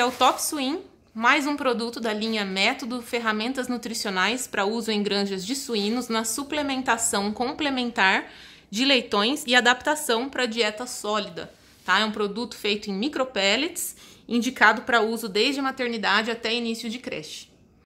é o Top Swim, mais um produto da linha Método Ferramentas Nutricionais para uso em granjas de suínos na suplementação complementar de leitões e adaptação para dieta sólida. Tá? É um produto feito em micropellets, indicado para uso desde maternidade até início de creche.